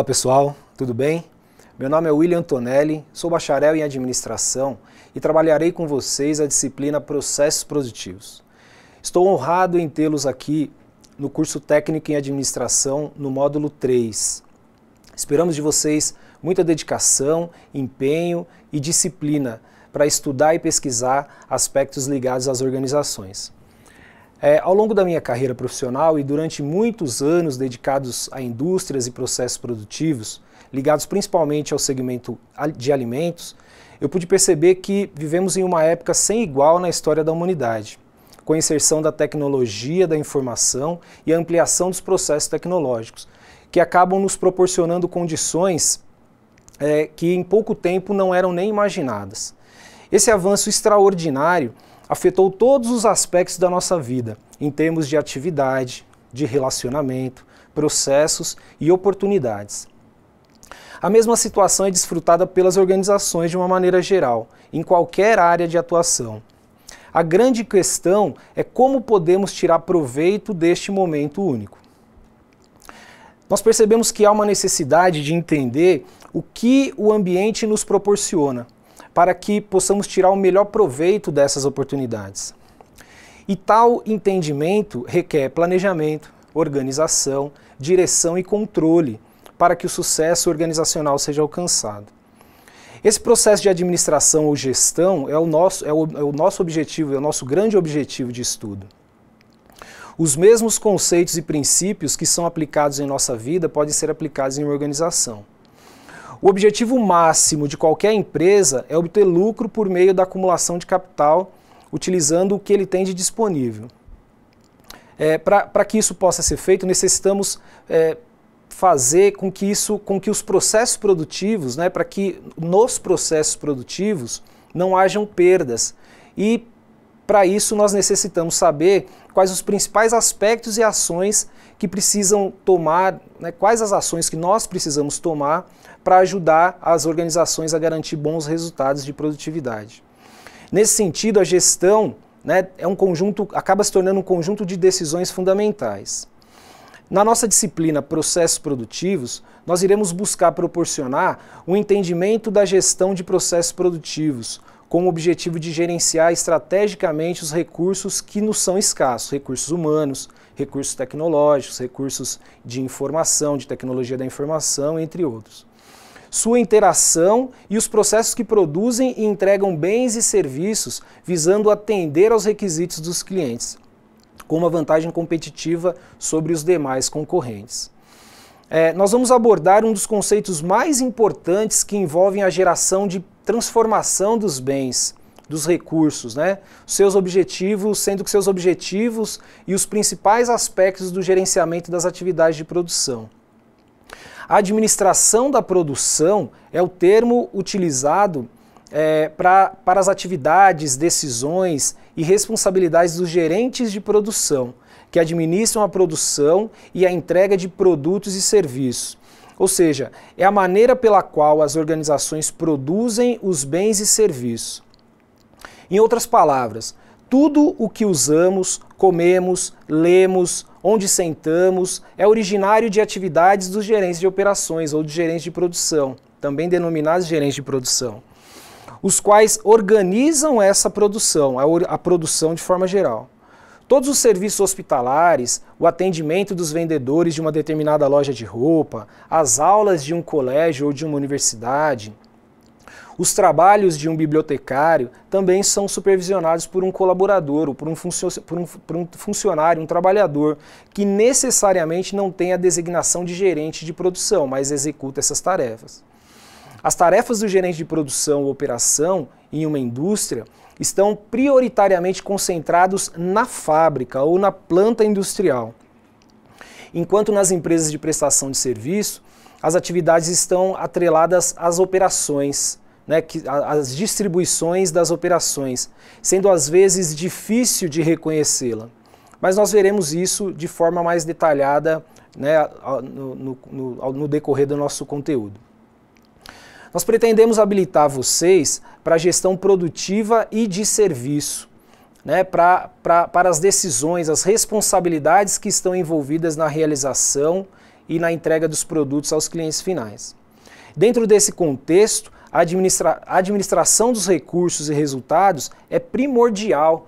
Olá pessoal, tudo bem? Meu nome é William Antonelli, sou bacharel em administração e trabalharei com vocês a disciplina Processos Produtivos. Estou honrado em tê-los aqui no curso técnico em administração no módulo 3. Esperamos de vocês muita dedicação, empenho e disciplina para estudar e pesquisar aspectos ligados às organizações. É, ao longo da minha carreira profissional e durante muitos anos dedicados a indústrias e processos produtivos, ligados principalmente ao segmento de alimentos, eu pude perceber que vivemos em uma época sem igual na história da humanidade, com a inserção da tecnologia, da informação e a ampliação dos processos tecnológicos, que acabam nos proporcionando condições é, que em pouco tempo não eram nem imaginadas. Esse avanço extraordinário afetou todos os aspectos da nossa vida, em termos de atividade, de relacionamento, processos e oportunidades. A mesma situação é desfrutada pelas organizações de uma maneira geral, em qualquer área de atuação. A grande questão é como podemos tirar proveito deste momento único. Nós percebemos que há uma necessidade de entender o que o ambiente nos proporciona para que possamos tirar o melhor proveito dessas oportunidades. E tal entendimento requer planejamento, organização, direção e controle para que o sucesso organizacional seja alcançado. Esse processo de administração ou gestão é o nosso, é o, é o nosso objetivo, é o nosso grande objetivo de estudo. Os mesmos conceitos e princípios que são aplicados em nossa vida podem ser aplicados em uma organização. O objetivo máximo de qualquer empresa é obter lucro por meio da acumulação de capital, utilizando o que ele tem de disponível. É, Para que isso possa ser feito, necessitamos é, fazer com que isso, com que os processos produtivos, né, para que nos processos produtivos não hajam perdas. E para isso nós necessitamos saber quais os principais aspectos e ações que precisam tomar, né, quais as ações que nós precisamos tomar para ajudar as organizações a garantir bons resultados de produtividade. Nesse sentido, a gestão né, é um conjunto, acaba se tornando um conjunto de decisões fundamentais. Na nossa disciplina Processos Produtivos, nós iremos buscar proporcionar o um entendimento da gestão de processos produtivos, com o objetivo de gerenciar estrategicamente os recursos que nos são escassos, recursos humanos, recursos tecnológicos, recursos de informação, de tecnologia da informação, entre outros sua interação e os processos que produzem e entregam bens e serviços visando atender aos requisitos dos clientes, com uma vantagem competitiva sobre os demais concorrentes. É, nós vamos abordar um dos conceitos mais importantes que envolvem a geração de transformação dos bens, dos recursos, né? Seus objetivos, sendo que seus objetivos e os principais aspectos do gerenciamento das atividades de produção. A administração da produção é o termo utilizado é, pra, para as atividades, decisões e responsabilidades dos gerentes de produção, que administram a produção e a entrega de produtos e serviços. Ou seja, é a maneira pela qual as organizações produzem os bens e serviços. Em outras palavras, tudo o que usamos, comemos, lemos, onde sentamos, é originário de atividades dos gerentes de operações ou de gerentes de produção, também denominados gerentes de produção, os quais organizam essa produção, a, a produção de forma geral. Todos os serviços hospitalares, o atendimento dos vendedores de uma determinada loja de roupa, as aulas de um colégio ou de uma universidade, os trabalhos de um bibliotecário também são supervisionados por um colaborador ou por um, por um, por um funcionário, um trabalhador, que necessariamente não tem a designação de gerente de produção, mas executa essas tarefas. As tarefas do gerente de produção ou operação em uma indústria estão prioritariamente concentrados na fábrica ou na planta industrial. Enquanto nas empresas de prestação de serviço, as atividades estão atreladas às operações, né, que, a, as distribuições das operações, sendo às vezes difícil de reconhecê-la. Mas nós veremos isso de forma mais detalhada né, no, no, no, decorrer do nosso conteúdo. Nós pretendemos habilitar vocês para gestão produtiva e de serviço. Né, pra, pra, para as decisões, as responsabilidades que estão envolvidas na realização e na entrega dos produtos aos clientes finais. Dentro desse contexto, a administra administração dos recursos e resultados é primordial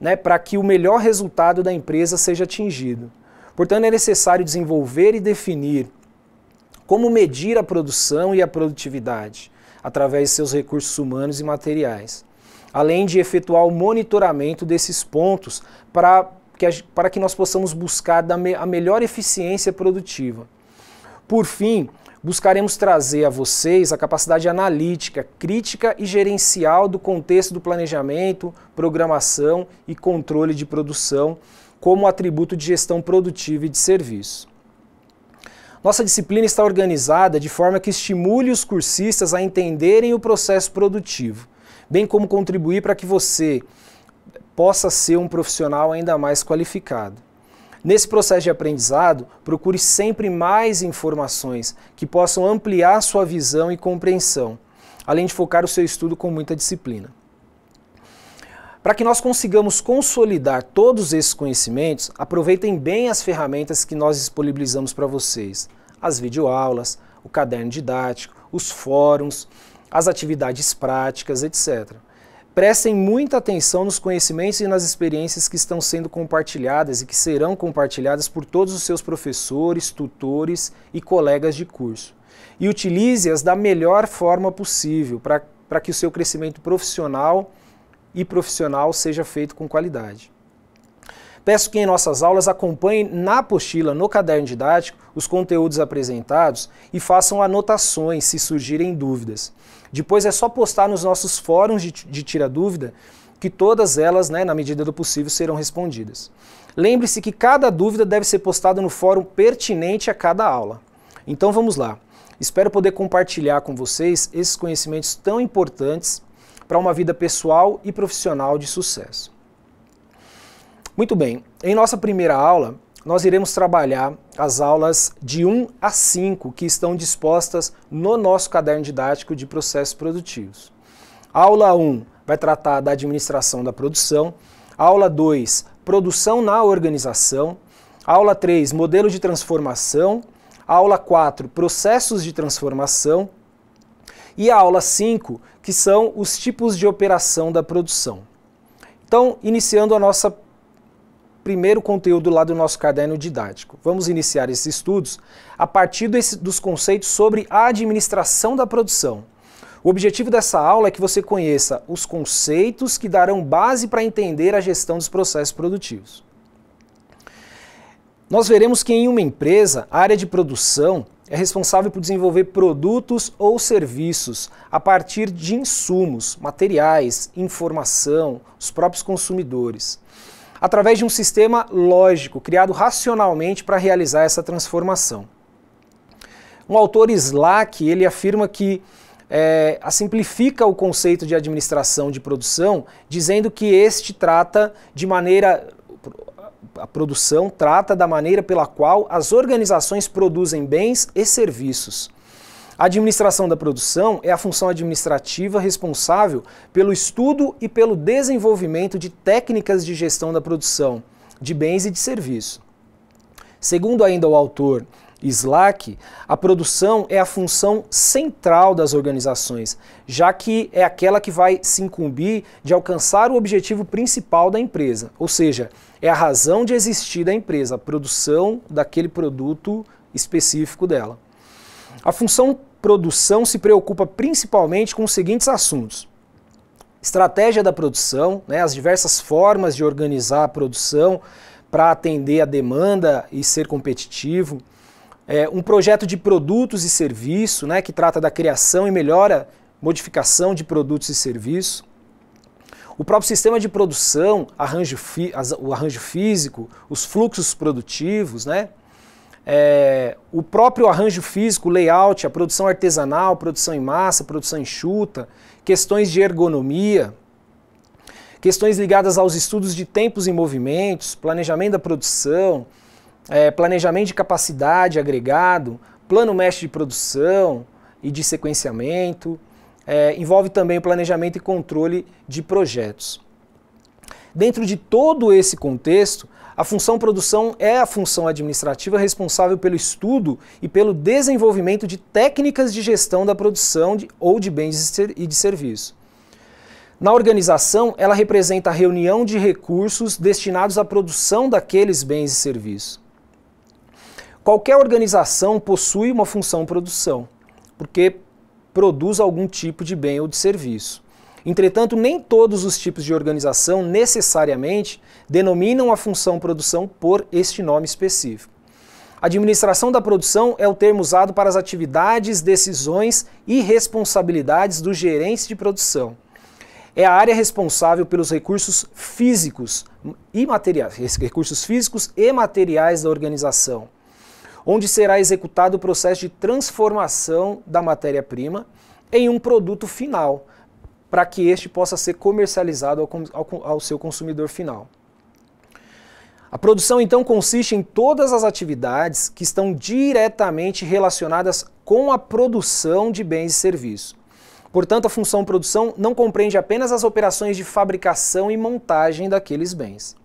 né, para que o melhor resultado da empresa seja atingido. Portanto, é necessário desenvolver e definir como medir a produção e a produtividade através de seus recursos humanos e materiais, além de efetuar o monitoramento desses pontos para que, para que nós possamos buscar a melhor eficiência produtiva. Por fim, buscaremos trazer a vocês a capacidade analítica, crítica e gerencial do contexto do planejamento, programação e controle de produção como atributo de gestão produtiva e de serviço. Nossa disciplina está organizada de forma que estimule os cursistas a entenderem o processo produtivo, bem como contribuir para que você possa ser um profissional ainda mais qualificado. Nesse processo de aprendizado, procure sempre mais informações que possam ampliar sua visão e compreensão, além de focar o seu estudo com muita disciplina. Para que nós consigamos consolidar todos esses conhecimentos, aproveitem bem as ferramentas que nós disponibilizamos para vocês: as videoaulas, o caderno didático, os fóruns, as atividades práticas, etc. Prestem muita atenção nos conhecimentos e nas experiências que estão sendo compartilhadas e que serão compartilhadas por todos os seus professores, tutores e colegas de curso. E utilize-as da melhor forma possível para que o seu crescimento profissional e profissional seja feito com qualidade. Peço que em nossas aulas acompanhem na apostila, no caderno didático, os conteúdos apresentados e façam anotações se surgirem dúvidas. Depois é só postar nos nossos fóruns de, de tira dúvida que todas elas, né, na medida do possível, serão respondidas. Lembre-se que cada dúvida deve ser postada no fórum pertinente a cada aula. Então vamos lá. Espero poder compartilhar com vocês esses conhecimentos tão importantes para uma vida pessoal e profissional de sucesso. Muito bem, em nossa primeira aula, nós iremos trabalhar as aulas de 1 a 5 que estão dispostas no nosso caderno didático de processos produtivos. A aula 1 vai tratar da administração da produção, a aula 2, produção na organização, a aula 3, modelo de transformação, a aula 4, processos de transformação e a aula 5, que são os tipos de operação da produção. Então, iniciando a nossa primeiro conteúdo lá do nosso caderno didático. Vamos iniciar esses estudos a partir desse, dos conceitos sobre a administração da produção. O objetivo dessa aula é que você conheça os conceitos que darão base para entender a gestão dos processos produtivos. Nós veremos que em uma empresa, a área de produção é responsável por desenvolver produtos ou serviços a partir de insumos, materiais, informação, os próprios consumidores através de um sistema lógico, criado racionalmente para realizar essa transformação. Um autor Slack, ele afirma que é, simplifica o conceito de administração de produção, dizendo que este trata de maneira a produção trata da maneira pela qual as organizações produzem bens e serviços. A administração da produção é a função administrativa responsável pelo estudo e pelo desenvolvimento de técnicas de gestão da produção, de bens e de serviços. Segundo ainda o autor Slack, a produção é a função central das organizações, já que é aquela que vai se incumbir de alcançar o objetivo principal da empresa, ou seja, é a razão de existir da empresa, a produção daquele produto específico dela. A função produção se preocupa principalmente com os seguintes assuntos: estratégia da produção, né, as diversas formas de organizar a produção para atender a demanda e ser competitivo. É, um projeto de produtos e serviço, né, que trata da criação e melhora modificação de produtos e serviços. O próprio sistema de produção, arranjo o arranjo físico, os fluxos produtivos, né? É, o próprio arranjo físico, layout, a produção artesanal, produção em massa, produção enxuta, questões de ergonomia, questões ligadas aos estudos de tempos e movimentos, planejamento da produção, é, planejamento de capacidade agregado, plano mestre de produção e de sequenciamento, é, envolve também o planejamento e controle de projetos. Dentro de todo esse contexto, a função produção é a função administrativa responsável pelo estudo e pelo desenvolvimento de técnicas de gestão da produção de, ou de bens e de serviço. Na organização, ela representa a reunião de recursos destinados à produção daqueles bens e serviços. Qualquer organização possui uma função produção, porque produz algum tipo de bem ou de serviço. Entretanto, nem todos os tipos de organização necessariamente denominam a função produção por este nome específico. Administração da produção é o termo usado para as atividades, decisões e responsabilidades dos gerentes de produção. É a área responsável pelos recursos físicos e materiais, recursos físicos e materiais da organização, onde será executado o processo de transformação da matéria-prima em um produto final, para que este possa ser comercializado ao, ao, ao seu consumidor final. A produção então consiste em todas as atividades que estão diretamente relacionadas com a produção de bens e serviços. Portanto, a função produção não compreende apenas as operações de fabricação e montagem daqueles bens.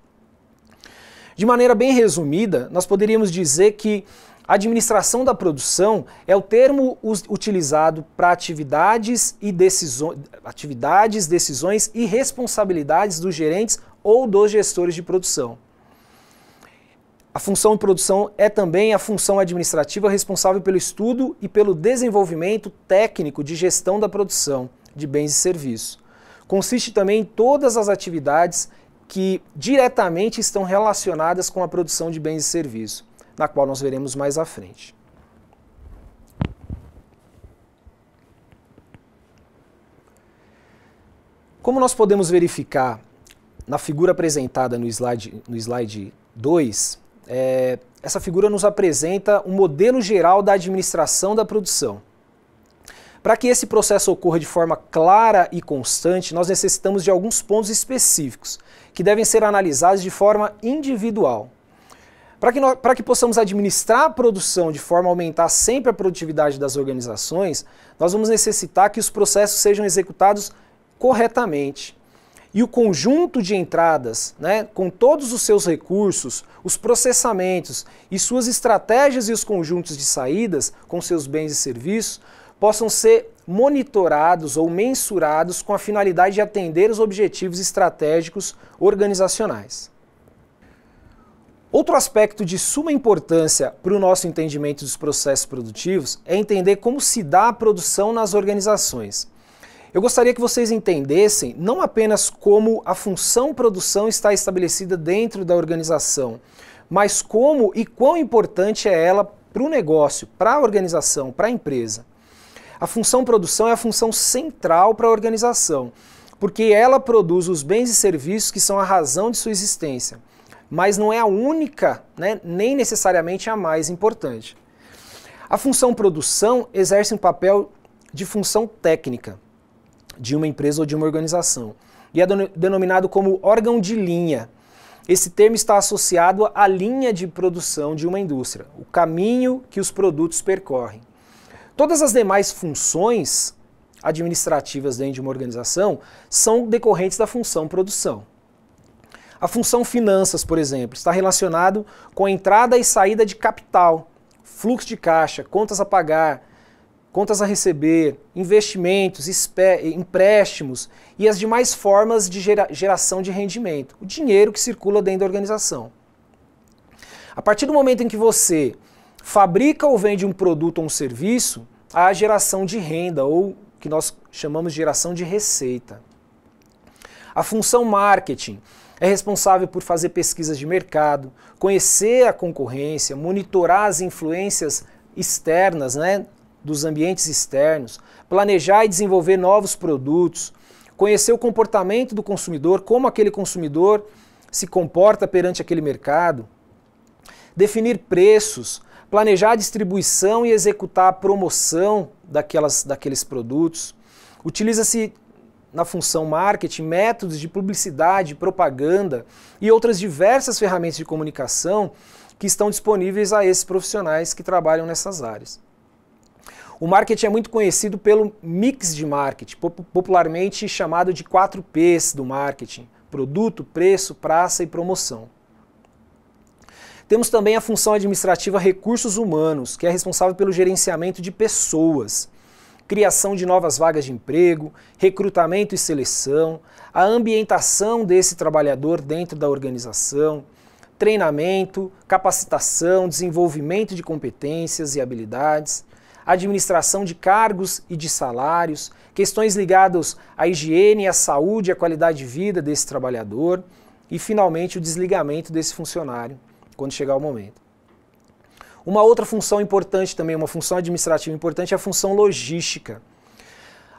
De maneira bem resumida, nós poderíamos dizer que Administração da produção é o termo utilizado para atividades e decisões, atividades, decisões e responsabilidades dos gerentes ou dos gestores de produção. A função de produção é também a função administrativa responsável pelo estudo e pelo desenvolvimento técnico de gestão da produção de bens e serviços. Consiste também em todas as atividades que diretamente estão relacionadas com a produção de bens e serviços na qual nós veremos mais à frente. Como nós podemos verificar na figura apresentada no slide, no slide 2, é, essa figura nos apresenta um modelo geral da administração da produção. Para que esse processo ocorra de forma clara e constante, nós necessitamos de alguns pontos específicos, que devem ser analisados de forma individual. Para que, nós, que possamos administrar a produção de forma a aumentar sempre a produtividade das organizações, nós vamos necessitar que os processos sejam executados corretamente. E o conjunto de entradas, né, com todos os seus recursos, os processamentos e suas estratégias e os conjuntos de saídas, com seus bens e serviços, possam ser monitorados ou mensurados com a finalidade de atender os objetivos estratégicos organizacionais. Outro aspecto de suma importância para o nosso entendimento dos processos produtivos é entender como se dá a produção nas organizações. Eu gostaria que vocês entendessem não apenas como a função produção está estabelecida dentro da organização, mas como e quão importante é ela para o negócio, para a organização, para a empresa. A função produção é a função central para a organização, porque ela produz os bens e serviços que são a razão de sua existência mas não é a única, né, nem necessariamente a mais importante. A função produção exerce um papel de função técnica de uma empresa ou de uma organização e é denominado como órgão de linha. Esse termo está associado à linha de produção de uma indústria, o caminho que os produtos percorrem. Todas as demais funções administrativas dentro de uma organização são decorrentes da função produção. A função finanças, por exemplo, está relacionado com a entrada e saída de capital, fluxo de caixa, contas a pagar, contas a receber, investimentos, empréstimos e as demais formas de gera geração de rendimento, o dinheiro que circula dentro da organização. A partir do momento em que você fabrica ou vende um produto ou um serviço, há geração de renda ou que nós chamamos de geração de receita. A função marketing é responsável por fazer pesquisas de mercado, conhecer a concorrência, monitorar as influências externas, né, dos ambientes externos, planejar e desenvolver novos produtos, conhecer o comportamento do consumidor, como aquele consumidor se comporta perante aquele mercado, definir preços, planejar a distribuição e executar a promoção daquelas, daqueles produtos. Utiliza-se na função marketing métodos de publicidade, propaganda e outras diversas ferramentas de comunicação que estão disponíveis a esses profissionais que trabalham nessas áreas. O marketing é muito conhecido pelo mix de marketing, popularmente chamado de 4Ps do marketing: produto, preço, praça e promoção. Temos também a função administrativa recursos humanos, que é responsável pelo gerenciamento de pessoas criação de novas vagas de emprego, recrutamento e seleção, a ambientação desse trabalhador dentro da organização, treinamento, capacitação, desenvolvimento de competências e habilidades, administração de cargos e de salários, questões ligadas à higiene, à saúde e à qualidade de vida desse trabalhador e, finalmente, o desligamento desse funcionário quando chegar o momento. Uma outra função importante também, uma função administrativa importante, é a função logística.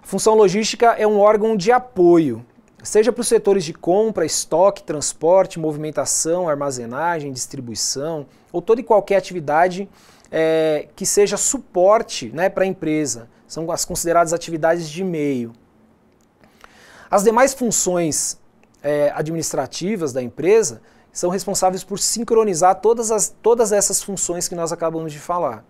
A função logística é um órgão de apoio, seja para os setores de compra, estoque, transporte, movimentação, armazenagem, distribuição, ou toda e qualquer atividade é, que seja suporte né, para a empresa. São as consideradas atividades de meio. As demais funções é, administrativas da empresa são responsáveis por sincronizar todas, as, todas essas funções que nós acabamos de falar.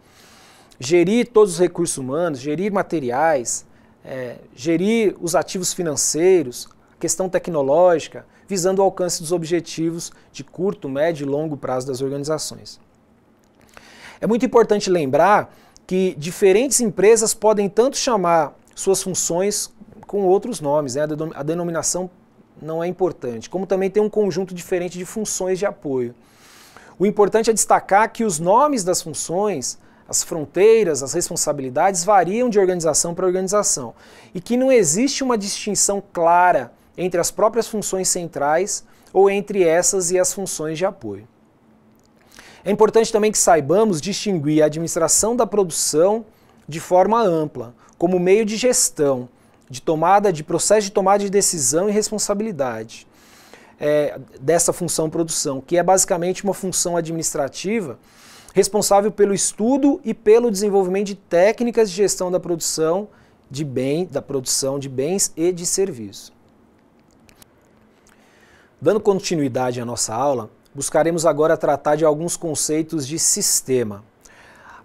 Gerir todos os recursos humanos, gerir materiais, é, gerir os ativos financeiros, questão tecnológica, visando o alcance dos objetivos de curto, médio e longo prazo das organizações. É muito importante lembrar que diferentes empresas podem tanto chamar suas funções com outros nomes, né? a denominação não é importante, como também tem um conjunto diferente de funções de apoio. O importante é destacar que os nomes das funções, as fronteiras, as responsabilidades variam de organização para organização e que não existe uma distinção clara entre as próprias funções centrais ou entre essas e as funções de apoio. É importante também que saibamos distinguir a administração da produção de forma ampla, como meio de gestão, de tomada, de processo de tomada de decisão e responsabilidade é, dessa função produção, que é basicamente uma função administrativa responsável pelo estudo e pelo desenvolvimento de técnicas de gestão da produção de bem, da produção de bens e de serviços. Dando continuidade à nossa aula, buscaremos agora tratar de alguns conceitos de sistema.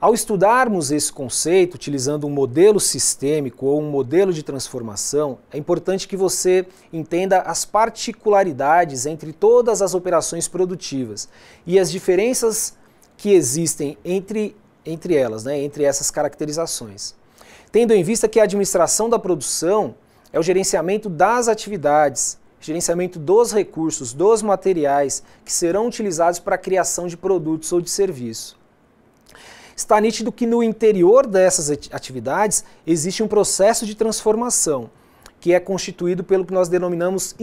Ao estudarmos esse conceito, utilizando um modelo sistêmico ou um modelo de transformação, é importante que você entenda as particularidades entre todas as operações produtivas e as diferenças que existem entre, entre elas, né, entre essas caracterizações. Tendo em vista que a administração da produção é o gerenciamento das atividades, gerenciamento dos recursos, dos materiais que serão utilizados para a criação de produtos ou de serviço está nítido que no interior dessas atividades existe um processo de transformação, que é constituído pelo que nós denominamos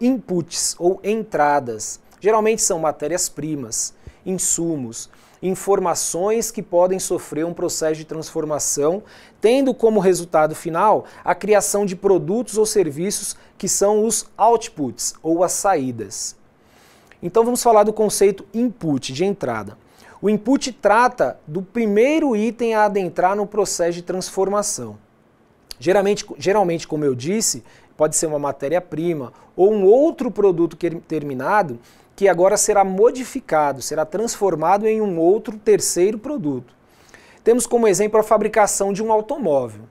inputs ou entradas. Geralmente são matérias-primas, insumos, informações que podem sofrer um processo de transformação, tendo como resultado final a criação de produtos ou serviços que são os outputs ou as saídas. Então vamos falar do conceito input de entrada. O input trata do primeiro item a adentrar no processo de transformação. Geralmente, geralmente como eu disse, pode ser uma matéria-prima ou um outro produto terminado que agora será modificado, será transformado em um outro terceiro produto. Temos como exemplo a fabricação de um automóvel.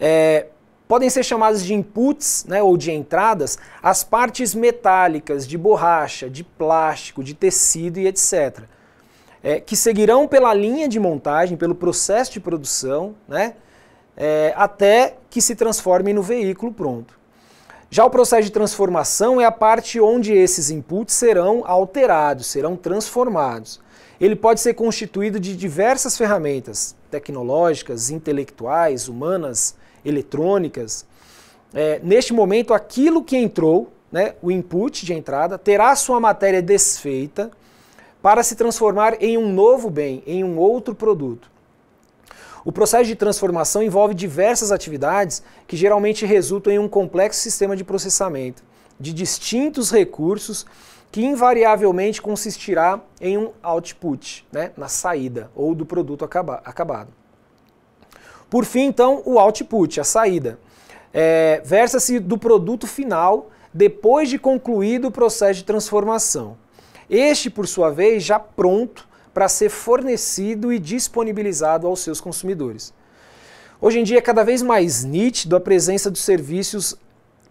É, podem ser chamadas de inputs né, ou de entradas as partes metálicas, de borracha, de plástico, de tecido e etc é, que seguirão pela linha de montagem, pelo processo de produção, né, é, até que se transformem no veículo pronto. Já o processo de transformação é a parte onde esses inputs serão alterados, serão transformados. Ele pode ser constituído de diversas ferramentas tecnológicas, intelectuais, humanas, eletrônicas. É, neste momento, aquilo que entrou, né, o input de entrada, terá sua matéria desfeita para se transformar em um novo bem, em um outro produto. O processo de transformação envolve diversas atividades que geralmente resultam em um complexo sistema de processamento de distintos recursos que invariavelmente consistirá em um output, né, na saída ou do produto acaba acabado. Por fim, então, o output, a saída, é, versa-se do produto final depois de concluído o processo de transformação. Este, por sua vez, já pronto para ser fornecido e disponibilizado aos seus consumidores. Hoje em dia é cada vez mais nítido a presença dos serviços,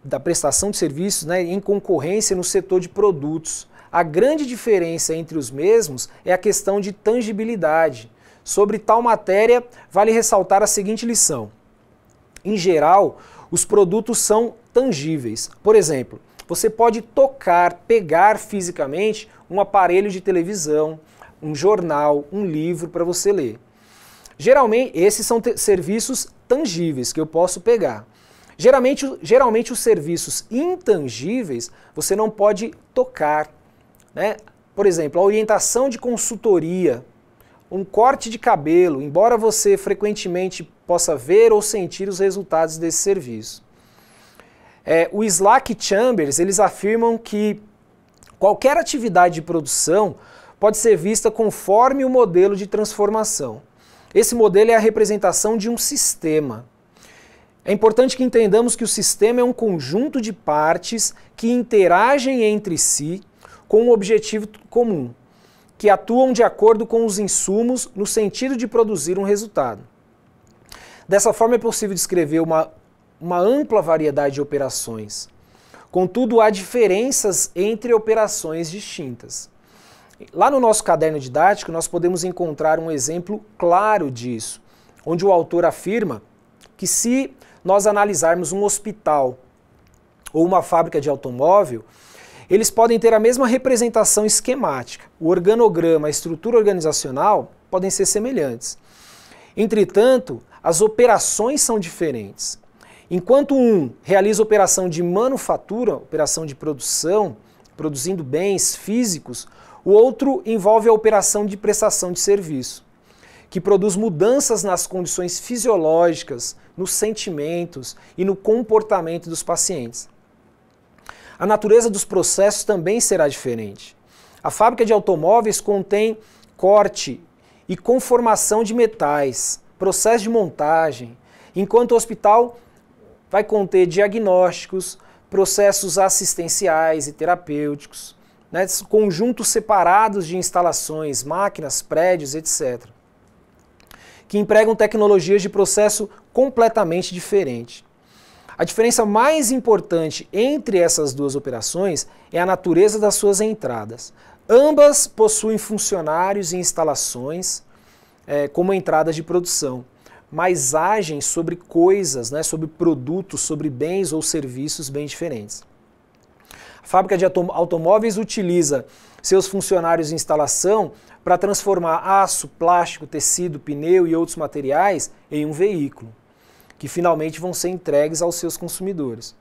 da prestação de serviços né, em concorrência no setor de produtos. A grande diferença entre os mesmos é a questão de tangibilidade. Sobre tal matéria, vale ressaltar a seguinte lição. Em geral, os produtos são tangíveis. Por exemplo, você pode tocar, pegar fisicamente um aparelho de televisão, um jornal, um livro para você ler. Geralmente, esses são serviços tangíveis que eu posso pegar. Geralmente, geralmente os serviços intangíveis você não pode tocar. Né? Por exemplo, a orientação de consultoria, um corte de cabelo, embora você frequentemente possa ver ou sentir os resultados desse serviço. É, o Slack Chambers, eles afirmam que Qualquer atividade de produção pode ser vista conforme o modelo de transformação. Esse modelo é a representação de um sistema. É importante que entendamos que o sistema é um conjunto de partes que interagem entre si com um objetivo comum, que atuam de acordo com os insumos no sentido de produzir um resultado. Dessa forma, é possível descrever uma, uma ampla variedade de operações, Contudo, há diferenças entre operações distintas. Lá no nosso caderno didático, nós podemos encontrar um exemplo claro disso, onde o autor afirma que se nós analisarmos um hospital ou uma fábrica de automóvel, eles podem ter a mesma representação esquemática. O organograma, a estrutura organizacional podem ser semelhantes. Entretanto, as operações são diferentes. Enquanto um realiza operação de manufatura, operação de produção, produzindo bens físicos, o outro envolve a operação de prestação de serviço, que produz mudanças nas condições fisiológicas, nos sentimentos e no comportamento dos pacientes. A natureza dos processos também será diferente. A fábrica de automóveis contém corte e conformação de metais, processo de montagem, enquanto o hospital vai conter diagnósticos, processos assistenciais e terapêuticos, né, conjuntos separados de instalações, máquinas, prédios, etc., que empregam tecnologias de processo completamente diferente. A diferença mais importante entre essas duas operações é a natureza das suas entradas. Ambas possuem funcionários e instalações é, como entradas de produção, mas agem sobre coisas, né, sobre produtos, sobre bens ou serviços bem diferentes. A fábrica de automóveis utiliza seus funcionários de instalação para transformar aço, plástico, tecido, pneu e outros materiais em um veículo, que finalmente vão ser entregues aos seus consumidores.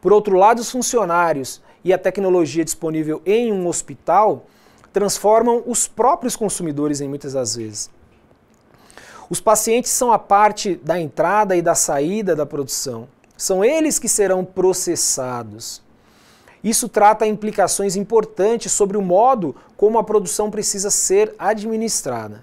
Por outro lado, os funcionários e a tecnologia disponível em um hospital transformam os próprios consumidores em muitas das vezes. Os pacientes são a parte da entrada e da saída da produção. São eles que serão processados. Isso trata implicações importantes sobre o modo como a produção precisa ser administrada.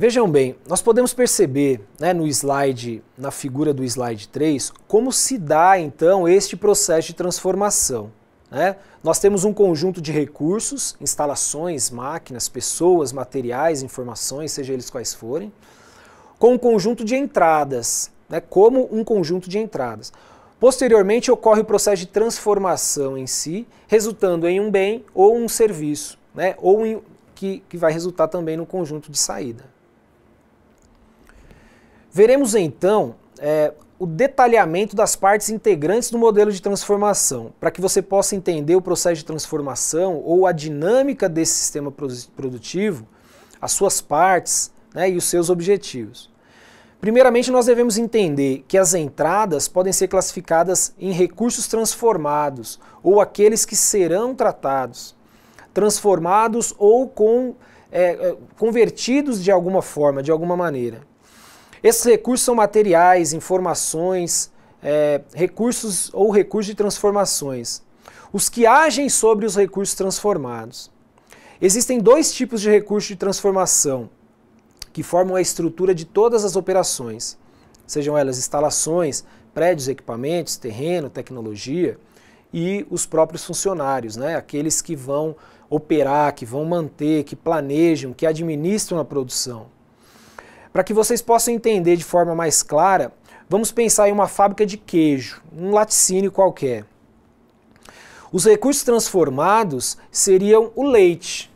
Vejam bem, nós podemos perceber né, no slide, na figura do slide 3, como se dá então este processo de transformação. Né? Nós temos um conjunto de recursos, instalações, máquinas, pessoas, materiais, informações, seja eles quais forem, com um conjunto de entradas, né? como um conjunto de entradas. Posteriormente ocorre o processo de transformação em si, resultando em um bem ou um serviço, né? ou em, que, que vai resultar também no conjunto de saída. Veremos então é, o detalhamento das partes integrantes do modelo de transformação, para que você possa entender o processo de transformação ou a dinâmica desse sistema produtivo, as suas partes né, e os seus objetivos. Primeiramente, nós devemos entender que as entradas podem ser classificadas em recursos transformados ou aqueles que serão tratados, transformados ou com, é, é convertidos de alguma forma, de alguma maneira. Esses recursos são materiais, informações, é, recursos ou recursos de transformações. Os que agem sobre os recursos transformados. Existem dois tipos de recursos de transformação que formam a estrutura de todas as operações, sejam elas instalações, prédios, equipamentos, terreno, tecnologia e os próprios funcionários, né? aqueles que vão operar, que vão manter, que planejam, que administram a produção. Para que vocês possam entender de forma mais clara, vamos pensar em uma fábrica de queijo, um laticínio qualquer. Os recursos transformados seriam o leite.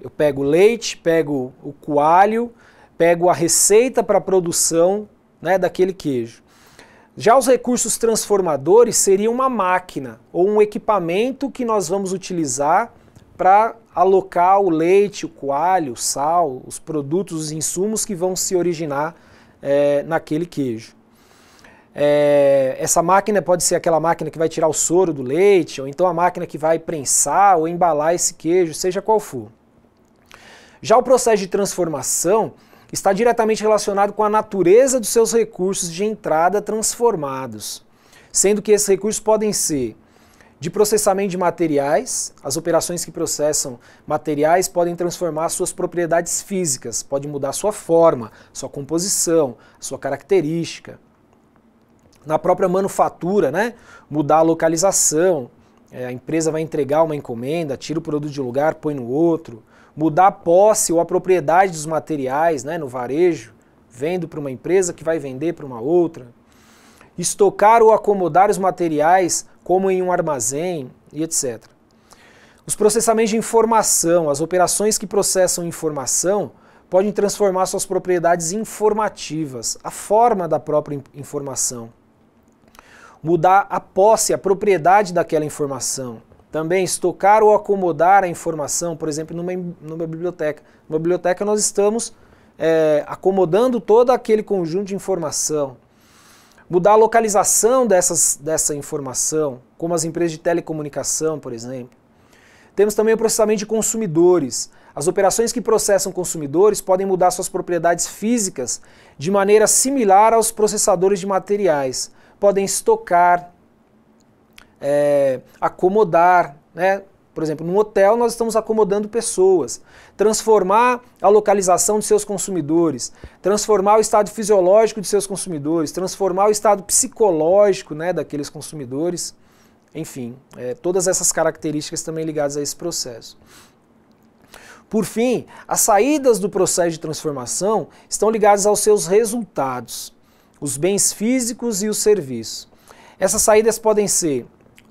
Eu pego o leite, pego o coalho, pego a receita para a produção né, daquele queijo. Já os recursos transformadores seriam uma máquina ou um equipamento que nós vamos utilizar para alocar o leite, o coalho, o sal, os produtos, os insumos que vão se originar é, naquele queijo. É, essa máquina pode ser aquela máquina que vai tirar o soro do leite, ou então a máquina que vai prensar ou embalar esse queijo, seja qual for. Já o processo de transformação está diretamente relacionado com a natureza dos seus recursos de entrada transformados, sendo que esses recursos podem ser de processamento de materiais, as operações que processam materiais podem transformar suas propriedades físicas, pode mudar sua forma, sua composição, sua característica. Na própria manufatura, né, mudar a localização, é, a empresa vai entregar uma encomenda, tira o produto de um lugar, põe no outro. Mudar a posse ou a propriedade dos materiais né, no varejo, vendo para uma empresa que vai vender para uma outra estocar ou acomodar os materiais como em um armazém e etc. Os processamentos de informação, as operações que processam informação, podem transformar suas propriedades informativas, a forma da própria informação. Mudar a posse, a propriedade daquela informação. Também estocar ou acomodar a informação, por exemplo, numa, numa biblioteca. Numa biblioteca nós estamos é, acomodando todo aquele conjunto de informação mudar a localização dessas, dessa informação, como as empresas de telecomunicação, por exemplo. Temos também o processamento de consumidores. As operações que processam consumidores podem mudar suas propriedades físicas de maneira similar aos processadores de materiais. Podem estocar, é, acomodar, né? Por exemplo, num hotel nós estamos acomodando pessoas. Transformar a localização de seus consumidores, transformar o estado fisiológico de seus consumidores, transformar o estado psicológico né, daqueles consumidores. Enfim, é, todas essas características também ligadas a esse processo. Por fim, as saídas do processo de transformação estão ligadas aos seus resultados, os bens físicos e o serviço. Essas saídas podem ser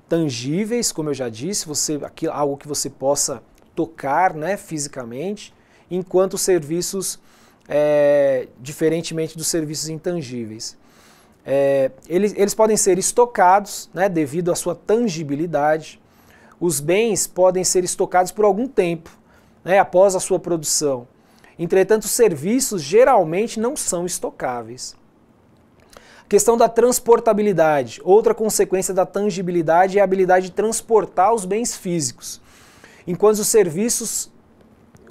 tangíveis, como eu já disse, você, aquilo, algo que você possa tocar né, fisicamente, enquanto serviços, é, diferentemente dos serviços intangíveis. É, eles, eles podem ser estocados né, devido à sua tangibilidade. Os bens podem ser estocados por algum tempo né, após a sua produção. Entretanto, os serviços geralmente não são estocáveis questão da transportabilidade. Outra consequência da tangibilidade é a habilidade de transportar os bens físicos. Enquanto os serviços,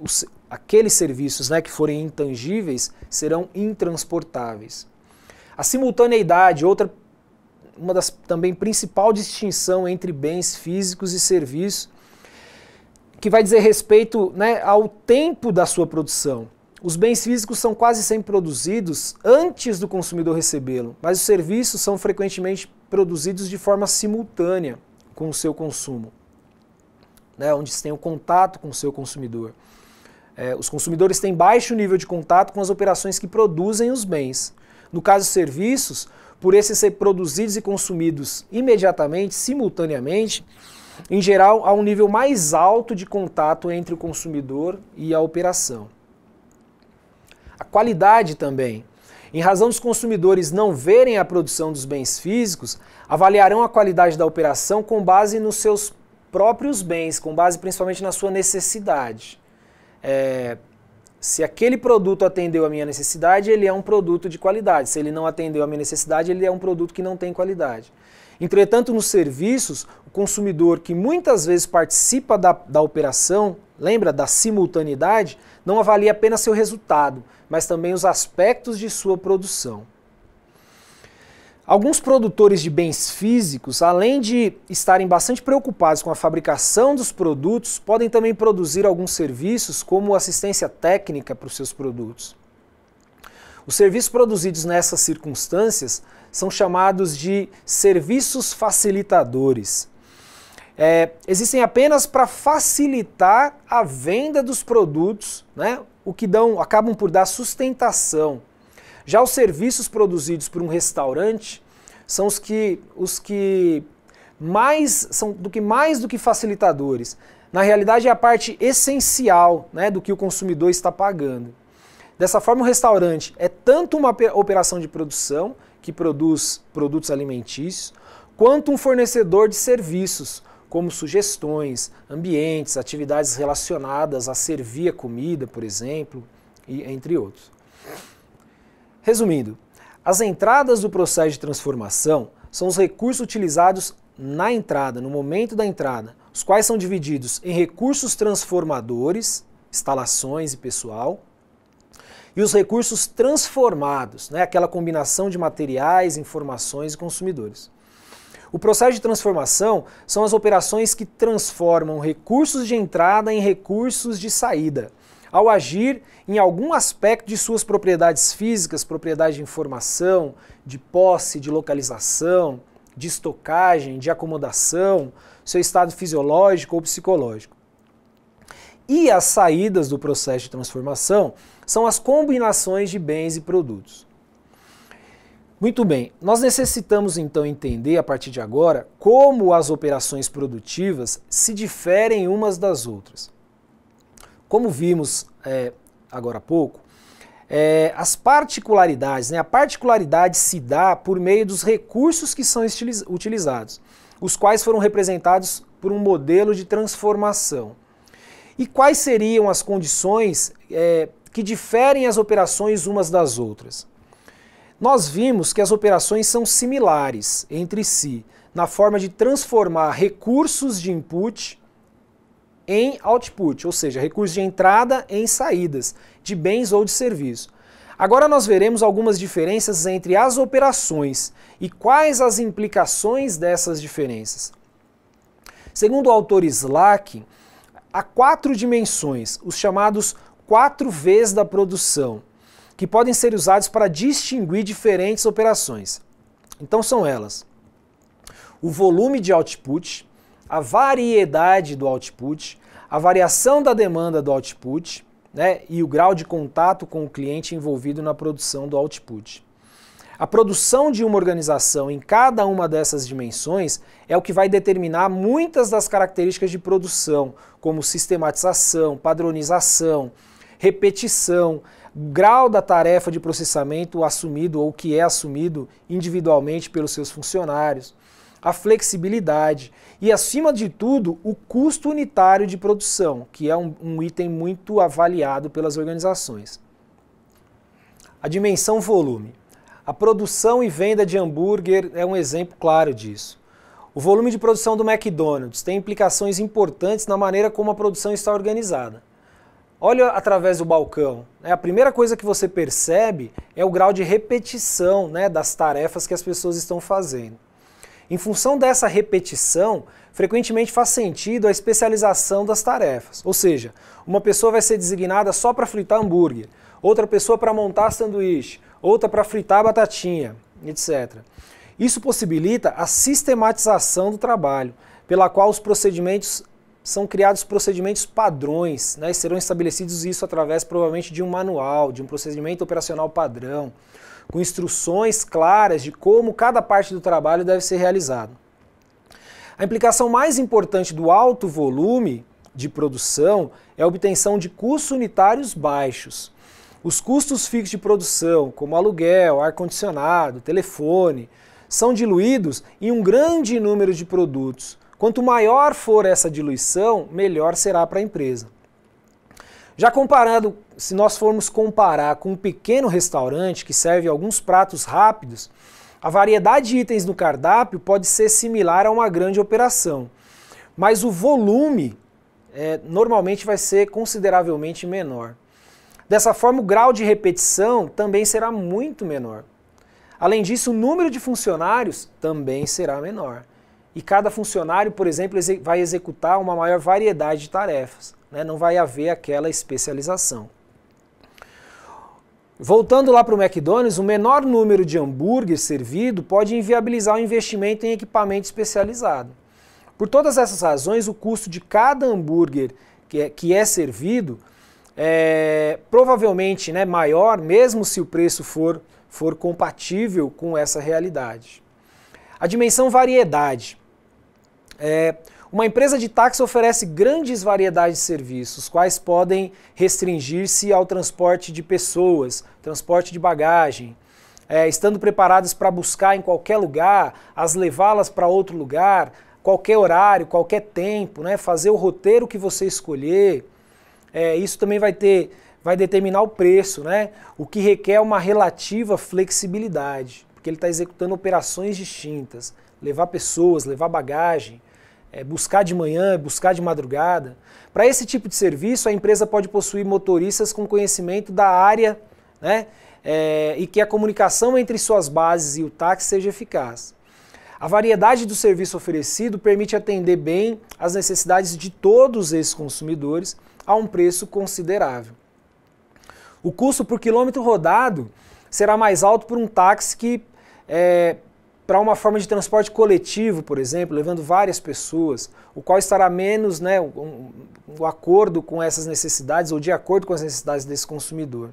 os, aqueles serviços né, que forem intangíveis, serão intransportáveis. A simultaneidade, outra uma das também principal distinção entre bens físicos e serviços, que vai dizer respeito né, ao tempo da sua produção. Os bens físicos são quase sempre produzidos antes do consumidor recebê-lo, mas os serviços são frequentemente produzidos de forma simultânea com o seu consumo, né, onde se tem o um contato com o seu consumidor. É, os consumidores têm baixo nível de contato com as operações que produzem os bens. No caso serviços, por esses ser produzidos e consumidos imediatamente, simultaneamente, em geral há um nível mais alto de contato entre o consumidor e a operação a qualidade também. Em razão dos consumidores não verem a produção dos bens físicos, avaliarão a qualidade da operação com base nos seus próprios bens, com base principalmente na sua necessidade. É, se aquele produto atendeu a minha necessidade, ele é um produto de qualidade. Se ele não atendeu a minha necessidade, ele é um produto que não tem qualidade. Entretanto, nos serviços, o consumidor que muitas vezes participa da, da operação, lembra da simultaneidade, não avalia apenas seu resultado, mas também os aspectos de sua produção. Alguns produtores de bens físicos, além de estarem bastante preocupados com a fabricação dos produtos, podem também produzir alguns serviços, como assistência técnica para os seus produtos. Os serviços produzidos nessas circunstâncias são chamados de serviços facilitadores. É, existem apenas para facilitar a venda dos produtos, né? o que dão, acabam por dar sustentação. Já os serviços produzidos por um restaurante são os que, os que mais são do que mais do que facilitadores. Na realidade é a parte essencial né, do que o consumidor está pagando. Dessa forma, o restaurante é tanto uma operação de produção, que produz produtos alimentícios, quanto um fornecedor de serviços, como sugestões, ambientes, atividades relacionadas a servir a comida, por exemplo, e entre outros. Resumindo, as entradas do processo de transformação são os recursos utilizados na entrada, no momento da entrada, os quais são divididos em recursos transformadores, instalações e pessoal, e os recursos transformados, né, aquela combinação de materiais, informações e consumidores. O processo de transformação são as operações que transformam recursos de entrada em recursos de saída. Ao agir em algum aspecto de suas propriedades físicas, propriedade de informação, de posse, de localização, de estocagem, de acomodação, seu estado fisiológico ou psicológico. E as saídas do processo de transformação são as combinações de bens e produtos. Muito bem, nós necessitamos então entender a partir de agora como as operações produtivas se diferem umas das outras. Como vimos é, agora há pouco, é, as particularidades, né? a particularidade se dá por meio dos recursos que são utilizados, os quais foram representados por um modelo de transformação. E quais seriam as condições é, que diferem as operações umas das outras? Nós vimos que as operações são similares entre si, na forma de transformar recursos de input em output, ou seja, recursos de entrada em saídas, de bens ou de serviço. Agora nós veremos algumas diferenças entre as operações e quais as implicações dessas diferenças. Segundo o autor Slack, há quatro dimensões, os chamados quatro Vs da produção que podem ser usados para distinguir diferentes operações. Então são elas: o volume de output, a variedade do output, a variação da demanda do output né, e o grau de contato com o cliente envolvido na produção do output. A produção de uma organização em cada uma dessas dimensões é o que vai determinar muitas das características de produção, como sistematização, padronização, repetição, grau da tarefa de processamento assumido ou que é assumido individualmente pelos seus funcionários, a flexibilidade e, acima de tudo, o custo unitário de produção, que é um, um item muito avaliado pelas organizações. A dimensão volume. A produção e venda de hambúrguer é um exemplo claro disso. O volume de produção do McDonald's tem implicações importantes na maneira como a produção está organizada olha através do balcão. Né? A primeira coisa que você percebe é o grau de repetição né, das tarefas que as pessoas estão fazendo. Em função dessa repetição, frequentemente faz sentido a especialização das tarefas. Ou seja, uma pessoa vai ser designada só para fritar hambúrguer, outra pessoa para montar sanduíche, outra para fritar batatinha, etc. Isso possibilita a sistematização do trabalho, pela qual os procedimentos são criados procedimentos padrões, né, serão estabelecidos isso através provavelmente de um manual, de um procedimento operacional padrão, com instruções claras de como cada parte do trabalho deve ser realizado. A implicação mais importante do alto volume de produção é a obtenção de custos unitários baixos. Os custos fixos de produção, como aluguel, ar-condicionado, telefone, são diluídos em um grande número de produtos, Quanto maior for essa diluição, melhor será para a empresa. Já comparando, se nós formos comparar com um pequeno restaurante que serve alguns pratos rápidos, a variedade de itens no cardápio pode ser similar a uma grande operação, mas o volume é, normalmente vai ser consideravelmente menor. Dessa forma, o grau de repetição também será muito menor. Além disso, o número de funcionários também será menor e cada funcionário, por exemplo, vai executar uma maior variedade de tarefas, né? não vai haver aquela especialização. Voltando lá para o McDonald's, o menor número de hambúrguer servido pode inviabilizar o investimento em equipamento especializado. Por todas essas razões, o custo de cada hambúrguer que é, que é servido é provavelmente né, maior, mesmo se o preço for, for compatível com essa realidade. A dimensão variedade. É, uma empresa de táxi oferece grandes variedades de serviços, quais podem restringir-se ao transporte de pessoas, transporte de bagagem, é, estando preparadas para buscar em qualquer lugar, as levá-las para outro lugar, qualquer horário, qualquer tempo, né? fazer o roteiro que você escolher. É, isso também vai ter, vai determinar o preço, né? o que requer uma relativa flexibilidade, porque ele está executando operações distintas, levar pessoas, levar bagagem é buscar de manhã, é buscar de madrugada. Para esse tipo de serviço, a empresa pode possuir motoristas com conhecimento da área né, é, e que a comunicação entre suas bases e o táxi seja eficaz. A variedade do serviço oferecido permite atender bem as necessidades de todos esses consumidores a um preço considerável. O custo por quilômetro rodado será mais alto por um táxi que é, para uma forma de transporte coletivo, por exemplo, levando várias pessoas, o qual estará menos né, o um, um acordo com essas necessidades ou de acordo com as necessidades desse consumidor.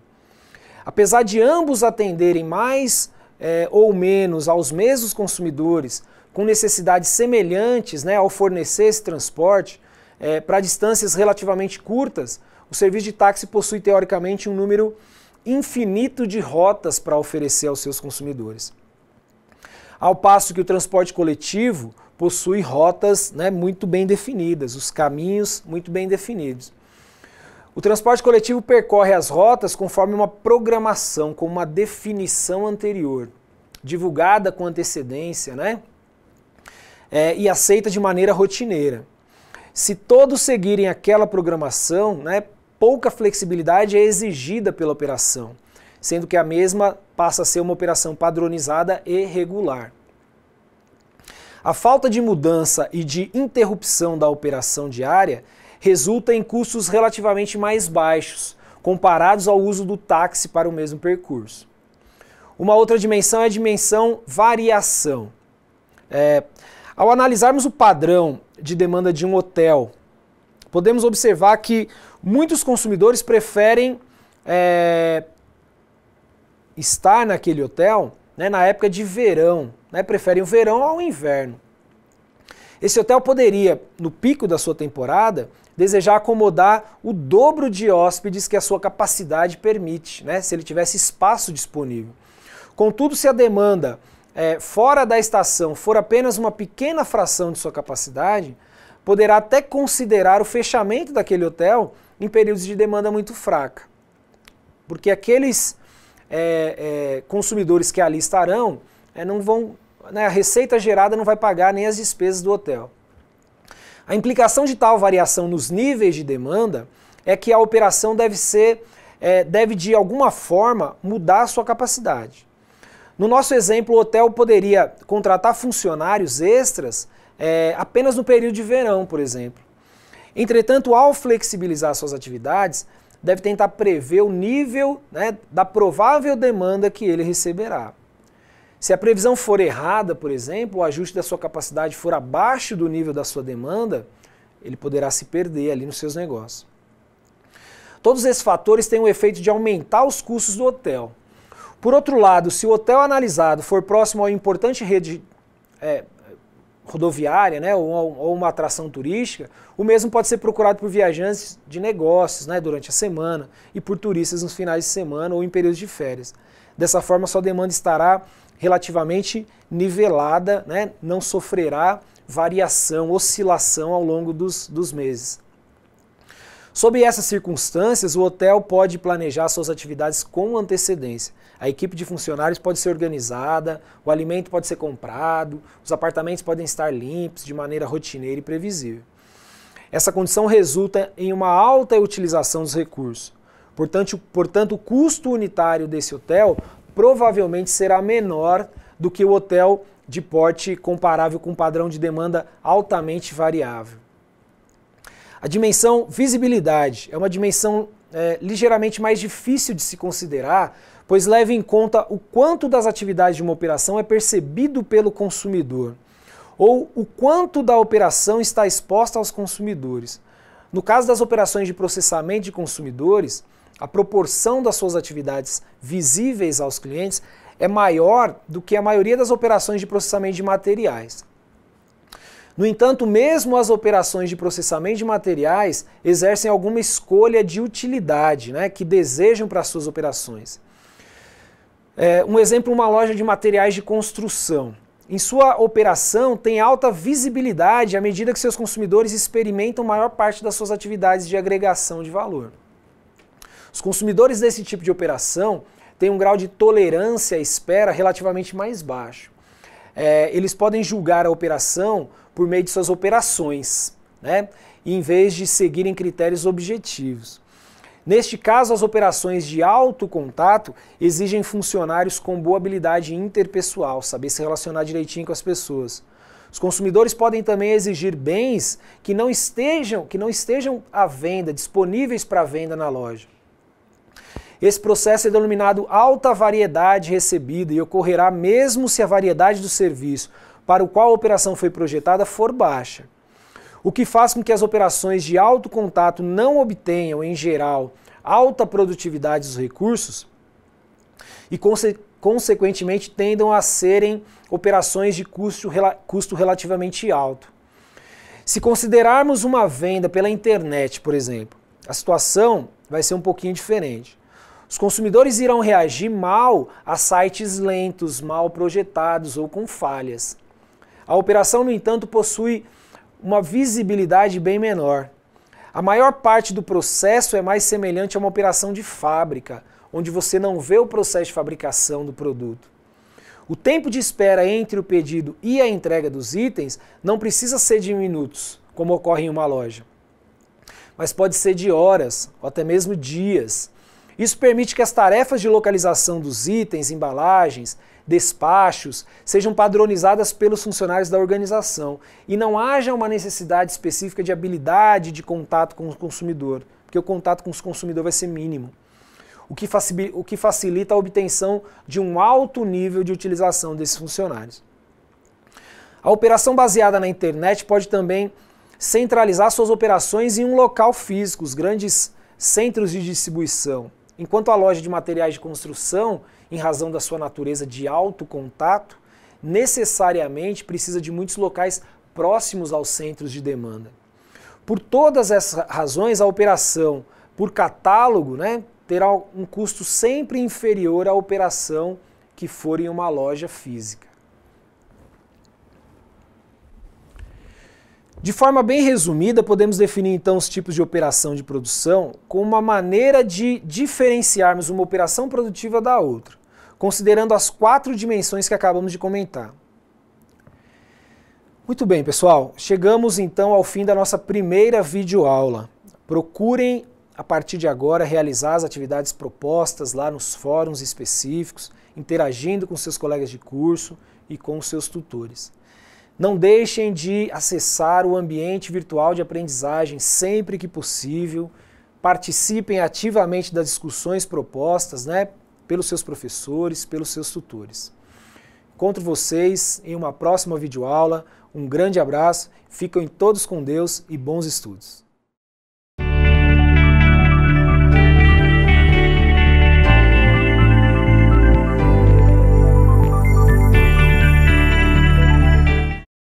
Apesar de ambos atenderem mais é, ou menos aos mesmos consumidores, com necessidades semelhantes né, ao fornecer esse transporte, é, para distâncias relativamente curtas, o serviço de táxi possui teoricamente um número infinito de rotas para oferecer aos seus consumidores. Ao passo que o transporte coletivo possui rotas né, muito bem definidas, os caminhos muito bem definidos. O transporte coletivo percorre as rotas conforme uma programação, com uma definição anterior, divulgada com antecedência, né? É, e aceita de maneira rotineira. Se todos seguirem aquela programação, né, pouca flexibilidade é exigida pela operação sendo que a mesma passa a ser uma operação padronizada e regular. A falta de mudança e de interrupção da operação diária resulta em custos relativamente mais baixos, comparados ao uso do táxi para o mesmo percurso. Uma outra dimensão é a dimensão variação. É, ao analisarmos o padrão de demanda de um hotel, podemos observar que muitos consumidores preferem é, estar naquele hotel né, na época de verão, né, preferem o verão ao inverno. Esse hotel poderia, no pico da sua temporada, desejar acomodar o dobro de hóspedes que a sua capacidade permite, né, se ele tivesse espaço disponível. Contudo, se a demanda é, fora da estação for apenas uma pequena fração de sua capacidade, poderá até considerar o fechamento daquele hotel em períodos de demanda muito fraca. Porque aqueles é, é, consumidores que ali estarão é, não vão, né, a receita gerada não vai pagar nem as despesas do hotel. A implicação de tal variação nos níveis de demanda é que a operação deve ser, é, deve de alguma forma mudar a sua capacidade. No nosso exemplo, o hotel poderia contratar funcionários extras é, apenas no período de verão, por exemplo. Entretanto, ao flexibilizar suas atividades, deve tentar prever o nível né, da provável demanda que ele receberá. Se a previsão for errada, por exemplo, o ajuste da sua capacidade for abaixo do nível da sua demanda, ele poderá se perder ali nos seus negócios. Todos esses fatores têm o efeito de aumentar os custos do hotel. Por outro lado, se o hotel analisado for próximo à importante rede é, rodoviária, né, ou, ou, uma atração turística, o mesmo pode ser procurado por viajantes de negócios, né, durante a semana e por turistas nos finais de semana ou em períodos de férias. Dessa forma, sua demanda estará relativamente nivelada, né, não sofrerá variação, oscilação ao longo dos, dos meses. Sob essas circunstâncias, o hotel pode planejar suas atividades com antecedência. A equipe de funcionários pode ser organizada, o alimento pode ser comprado, os apartamentos podem estar limpos de maneira rotineira e previsível. Essa condição resulta em uma alta utilização dos recursos. Portanto, portanto o custo unitário desse hotel provavelmente será menor do que o hotel de porte comparável com um padrão de demanda altamente variável. A dimensão visibilidade é uma dimensão é, ligeiramente mais difícil de se considerar, pois leva em conta o quanto das atividades de uma operação é percebido pelo consumidor, ou o quanto da operação está exposta aos consumidores. No caso das operações de processamento de consumidores, a proporção das suas atividades visíveis aos clientes é maior do que a maioria das operações de processamento de materiais. No entanto, mesmo as operações de processamento de materiais exercem alguma escolha de utilidade né, que desejam para suas operações. É, um exemplo, uma loja de materiais de construção. Em sua operação, tem alta visibilidade à medida que seus consumidores experimentam maior parte das suas atividades de agregação de valor. Os consumidores desse tipo de operação têm um grau de tolerância à espera relativamente mais baixo. É, eles podem julgar a operação por meio de suas operações, né? em vez de seguirem critérios objetivos. Neste caso, as operações de alto contato exigem funcionários com boa habilidade interpessoal, saber se relacionar direitinho com as pessoas. Os consumidores podem também exigir bens que não estejam, que não estejam à venda, disponíveis para venda na loja. Esse processo é denominado alta variedade recebida e ocorrerá mesmo se a variedade do serviço para o qual a operação foi projetada for baixa, o que faz com que as operações de alto contato não obtenham, em geral, alta produtividade dos recursos e, conse consequentemente, tendam a serem operações de custo, custo relativamente alto. Se considerarmos uma venda pela internet, por exemplo, a situação vai ser um pouquinho diferente. Os consumidores irão reagir mal a sites lentos, mal projetados ou com falhas. A operação, no entanto, possui uma visibilidade bem menor. A maior parte do processo é mais semelhante a uma operação de fábrica, onde você não vê o processo de fabricação do produto. O tempo de espera entre o pedido e a entrega dos itens não precisa ser de minutos, como ocorre em uma loja, mas pode ser de horas ou até mesmo dias. Isso permite que as tarefas de localização dos itens, embalagens despachos sejam padronizadas pelos funcionários da organização e não haja uma necessidade específica de habilidade de contato com o consumidor, porque o contato com o consumidor vai ser mínimo. O que facilita a obtenção de um alto nível de utilização desses funcionários. A operação baseada na internet pode também centralizar suas operações em um local físico, os grandes centros de distribuição. Enquanto a loja de materiais de construção, em razão da sua natureza de alto contato, necessariamente precisa de muitos locais próximos aos centros de demanda. Por todas essas razões, a operação por catálogo né, terá um custo sempre inferior à operação que for em uma loja física. De forma bem resumida, podemos definir então os tipos de operação de produção como uma maneira de diferenciarmos uma operação produtiva da outra, considerando as quatro dimensões que acabamos de comentar. Muito bem, pessoal, chegamos então ao fim da nossa primeira videoaula. Procurem, a partir de agora, realizar as atividades propostas lá nos fóruns específicos, interagindo com seus colegas de curso e com seus tutores. Não deixem de acessar o ambiente virtual de aprendizagem sempre que possível. Participem ativamente das discussões propostas né, pelos seus professores, pelos seus tutores. Encontro vocês em uma próxima videoaula. Um grande abraço, fiquem todos com Deus e bons estudos.